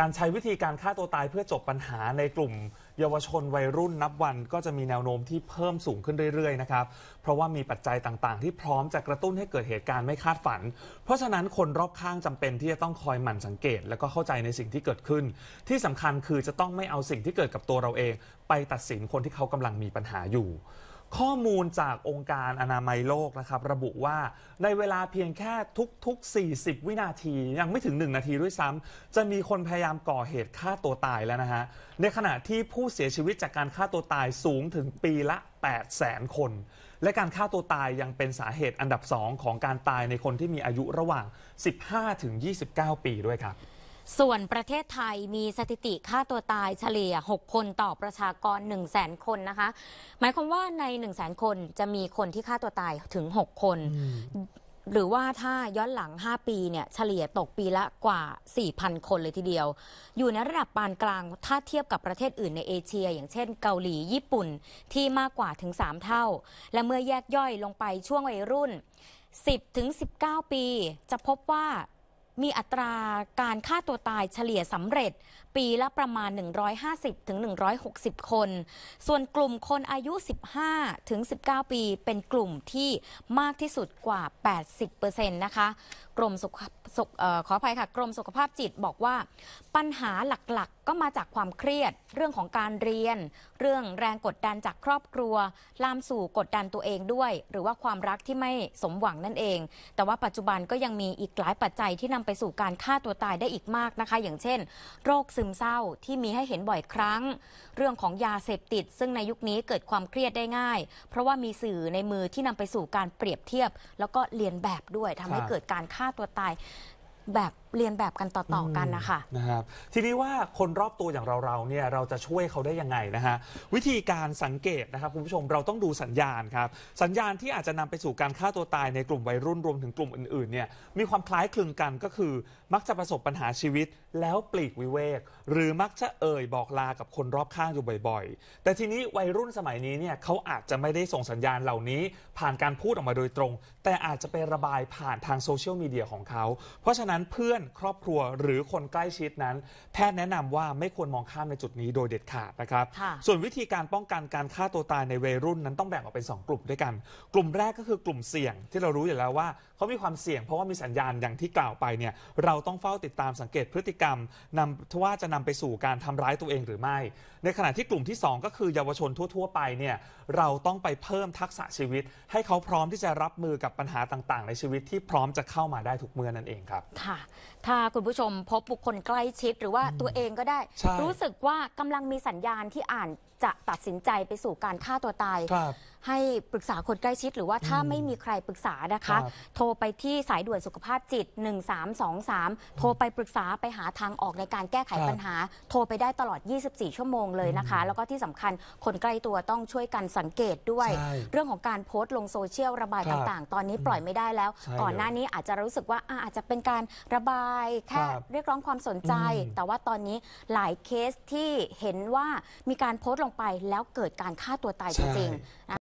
การใช้วิธีการฆ่าตัวตายเพื่อจบปัญหาในกลุ่มเยาวชนวัยรุ่นนับวันก็จะมีแนวโน้มที่เพิ่มสูงขึ้นเรื่อยๆนะครับ เพราะว่ามีปัจจัยต่างๆที่พร้อมจะกระตุ้นให้เกิดเหตุการณ์ไม่คาดฝัน เพราะฉะนั้นคนรอบข้างจำเป็นที่จะต้องคอยหมั่นสังเกตและก็เข้าใจในสิ่งที่เกิดขึ้น ที่สำคัญคือจะต้องไม่เอาสิ่งที่เกิดกับตัวเราเอง ไปตัดสินคนที่เขากำลังมีปัญหาอยู่ข้อมูลจากองค์การอนามัยโลกนะครับระบุว่าในเวลาเพียงแค่ทุกๆ 40 วินาทียังไม่ถึง 1 นาทีด้วยซ้ำ จะมีคนพยายามก่อเหตุฆ่าตัวตายแล้วนะฮะ ในขณะที่ผู้เสียชีวิตจากการฆ่าตัวตายสูงถึงปีละ 8 0 0 0 0นคน และการฆ่าตัวตายยังเป็นสาเหตุอันดับ 2 ของการตายในคนที่มีอายุระหว่าง 15-29 ปีด้วยครับส่วนประเทศไทยมีสถิติฆ่าตัวตายเฉลี่ย 6 คนต่อประชากร 1 0 0 0 0แคนนะคะ หมายความว่าใน 1 0 0 0 0แคนจะมีคนที่ฆ่าตัวตายถึง 6 คน หรือว่าถ้าย้อนหลัง 5 ปีเนี่ยเฉลี่ยตกปีละกว่า 4,000 คนเลยทีเดียว อยู่ในระดับปานกลาง ถ้าเทียบกับประเทศอื่นในเอเชียอย่างเช่นเกาหลีญี่ปุ่นที่มากกว่าถึง 3 เท่า และเมื่อแยกย่อยลงไปช่วงวัยรุ่น 10-19 ปีจะพบว่ามีอัตราการฆ่าตัวตายเฉลี่ยสำเร็จปีละประมาณ 150-160ถึงคน ส่วนกลุ่มคนอายุ 15-19ถึงปีเป็นกลุ่มที่มากที่สุดกว่า 80%นะคะ กรมสุขสุขออขออภัยค่ะกรมสุขภาพจิตบอกว่า ปัญหาหลักๆกก็มาจากความเครียดเรื่องของการเรียน เรื่องแรงกดดันจากครอบครัว ลามสู่กดดันตัวเองด้วย หรือว่าความรักที่ไม่สมหวังนั่นเอง แต่ว่าปัจจุบันก็ยังมีอีกหลายปัจจัยที่นำำไปสู่การฆ่าตัวตายได้อีกมากนะคะ อย่างเช่นโรคซึมเศร้าที่มีให้เห็นบ่อยครั้ง เรื่องของยาเสพติด ซึ่งในยุคนี้เกิดความเครียดได้ง่าย เพราะว่ามีสื่อในมือที่นำไปสู่การเปรียบเทียบ แล้วก็เลียนแบบด้วยทำให้เกิดการฆ่าตัวตายแบบเรียนแบบกันต่อๆกันนะคะนะครับทีนี้ว่าคนรอบตัวอย่างเราๆเนี่ยเราจะช่วยเขาได้ยังไงนะฮะวิธีการสังเกตนะครับคุณผู้ชมเราต้องดูสัญญาณครับสัญญาณที่อาจจะนำไปสู่การฆ่าตัวตายในกลุ่มวัยรุ่นรวมถึงกลุ่มอื่นๆเนี่ยมีความคล้ายคลึงกันก็คือ มักจะประสบปัญหาชีวิต แล้วปลีกวิเวกหรือมักจะเอ่ยบอกลา กับคนรอบข้างอยู่บ่อยๆแต่ทีนี้วัยรุ่นสมัยนี้เนี่ยเขาอาจจะไม่ได้ส่งสัญญาณเหล่านี้ผ่านการพูดออกมาโดยตรง แต่อาจจะไประบายผ่านทางโซเชียลมีเดียของเขา เพราะฉะนั้นเพื่อนอนครอบครัวหรือคนใกล้ชิดนั้น แพทย์แนะนำว่าไม่ควรมองข้ามในจุดนี้โดยเด็ดขาดนะครับ ส่วนวิธีการป้องกันการฆ่าตัวตายในวัยรุ่นนั้นต้องแบ่งออกเป็น 2 กลุ่มด้วยกัน กลุ่มแรกก็คือกลุ่มเสี่ยง ที่เรารู้อยู่แล้วว่าเขามีความเสี่ยง เพราะว่ามีสัญญาณอย่างที่กล่าวไปเนี่ยเราต้องเฝ้าติดตามสังเกตพฤติกรรมนำว่าจะนำไปสู่การทำร้ายตัวเองหรือไม่ ในขณะที่กลุ่มที่ 2 ก็คือเยาวชนทั่ว ๆ ไปเนี่ยเราต้องไปเพิ่มทักษะชีวิต ให้เขาพร้อมที่จะรับมือกับปัญหาต่าง ๆ ในชีวิตที่พร้อมจะเข้ามาได้ทุกเมื่อนั่นเองครับค่ะถ้าคุณผู้ชมพบบุคคลใกล้ชิดหรือว่าตัวเองก็ได้ รู้สึกว่ากำลังมีสัญญาณที่อ่านจะตัดสินใจไปสู่การฆ่าตัวตายครับให้ปรึกษาคนใกล้ชิด หรือว่าถ้าไม่มีใครปรึกษานะคะคะโทรไปที่สายด่วนสุขภาพจิต 1323 โทรไปปรึกษาไปหาทางออกในการแก้ไขปัญหา โทรไปได้ตลอด 24 ชั่วโมงเลยนะคะ แล้วก็ที่สำคัญคนใกล้ตัวต้องช่วยกันสังเกตด้วย เรื่องของการโพสต์ลงโซเชียลระบายบต่างๆ ตอนนี้ปล่อยไม่ได้แล้ว ก่อนหน้านี้อาจจะรู้สึกว่าออาจจะเป็นการระบายายแค่เรียกร้องความสนใจ แต่ว่าตอนนี้หลายเคสที่เห็นว่ามีการโพสต์ลงไปแล้วเกิดการฆ่าตัวตายจริงๆ